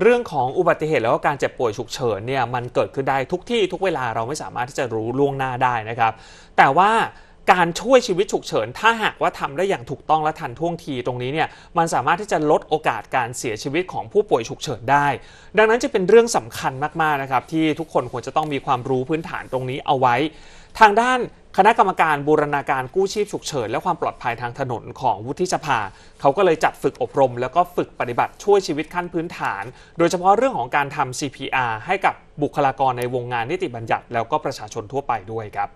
เรื่องของอุบัติเหตุแล้วก็การเจ็บป่วยฉุกเฉินเนี่ยมันเกิดขึ้นได้ทุกที่ทุกเวลาเราไม่สามารถที่จะรู้ล่วงหน้าได้นะครับแต่ว่าการช่วยชีวิตฉุกเฉินถ้าหากว่าทำได้อย่างถูกต้องและทันท่วงทีตรงนี้เนี่ยมันสามารถที่จะลดโอกาสการเสียชีวิตของผู้ป่วยฉุกเฉินได้ ดังนั้นจะเป็นเรื่องสำคัญมากๆนะครับที่ทุกคนควรจะต้องมีความรู้พื้นฐานตรงนี้เอาไว้ ทางด้านคณะกรรมการบูรณาการกู้ชีพฉุกเฉินและความปลอดภัยทางถนนของวุฒิสภา เขาก็เลยจัดฝึกอบรมแล้วก็ฝึกปฏิบัติช่วยชีวิตขั้นพื้นฐาน โดยเฉพาะเรื่องของการทำ CPR ให้กับบุคลากรในวงงานนิติบัญญัติ แล้วก็ประชาชนทั่วไปด้วยครับ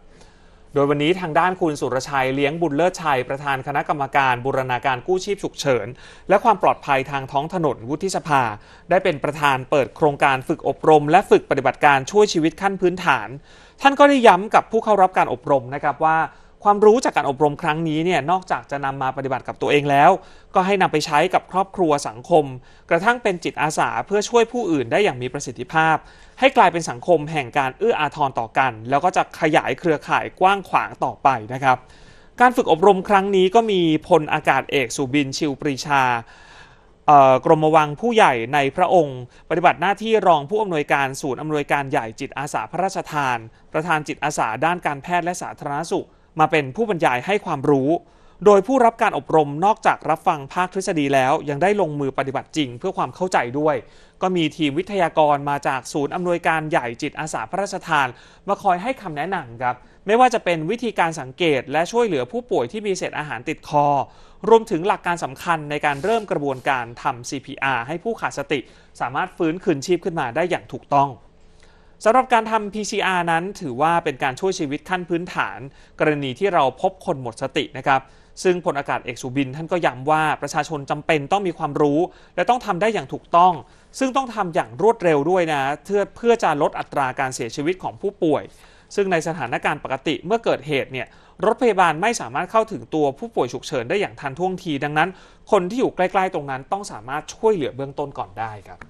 โดยวันนี้ทางด้านคุณสุรชัย เลี้ยงบุญเลิศชัยประธานคณะกรรมการบูรณาการกู้ชีพฉุกเฉิน และความปลอดภัยทางท้องถนนวุฒิสภา ได้เป็นประธานเปิดโครงการฝึกอบรมและฝึกปฏิบัติการช่วยชีวิตขั้นพื้นฐาน ท่านก็ได้ย้ำกับผู้เข้ารับการอบรมนะครับว่าความรู้จากการอบรมครั้งนี้เนี่ยนอกจากจะนำมาปฏิบัติกับตัวเองแล้ว ก็ให้นำไปใช้กับครอบครัวสังคม กระทั่งเป็นจิตอาสาเพื่อช่วยผู้อื่นได้อย่างมีประสิทธิภาพ ให้กลายเป็นสังคมแห่งการเอื้ออาทรต่อกัน แล้วก็จะขยายเครือข่ายกว้างขวางต่อไปนะครับ การฝึกอบรมครั้งนี้ก็มีพลอากาศเอกสุบินชิวปรีชากรมวังผู้ใหญ่ในพระองค์ ปฏิบัติหน้าที่รองผู้อำนวยการศูนย์อำนวยการใหญ่จิตอาสาพระราชทาน ประธานจิตอาสาด้านการแพทย์และสาธารณสุขมาเป็นผู้บรรยายให้ความรู้ โดยผู้รับการอบรมนอกจากรับฟังภาคทฤษฎีแล้ว ยังได้ลงมือปฏิบัติจริงเพื่อความเข้าใจด้วย ก็มีทีมวิทยากรมาจากศูนย์อำนวยการใหญ่จิตอาสาพระราชทาน มาคอยให้คำแนะนำครับ ไม่ว่าจะเป็นวิธีการสังเกตและช่วยเหลือผู้ป่วยที่มีเศษอาหารติดคอ รวมถึงหลักการสำคัญในการเริ่มกระบวนการทำ CPR ให้ผู้ขาดสติ สามารถฟื้นคืนชีพขึ้นมาได้อย่างถูกต้องสำหรับการทำ PCR นั้นถือว่าเป็นการช่วยชีวิตขั้นพื้นฐาน กรณีที่เราพบคนหมดสตินะครับ ซึ่งพลอากาศเอกสุบินท่านก็ย้ำว่าประชาชนจำเป็นต้องมีความรู้ และต้องทำได้อย่างถูกต้อง ซึ่งต้องทำอย่างรวดเร็วด้วยนะเพื่อเพื่อจะลดอัตราการเสียชีวิตของผู้ป่วย ซึ่งในสถานการณ์ปกติเมื่อเกิดเหตุเนี่ยรถพยาบาลไม่สามารถเข้าถึงตัวผู้ป่วยฉุกเฉินได้อย่างทันท่วงทีดังนั้น คนที่อยู่ใกล้ ๆ ตรงนั้น ต้องสามารถช่วยเหลือเบื้องต้นก่อนได้ครับ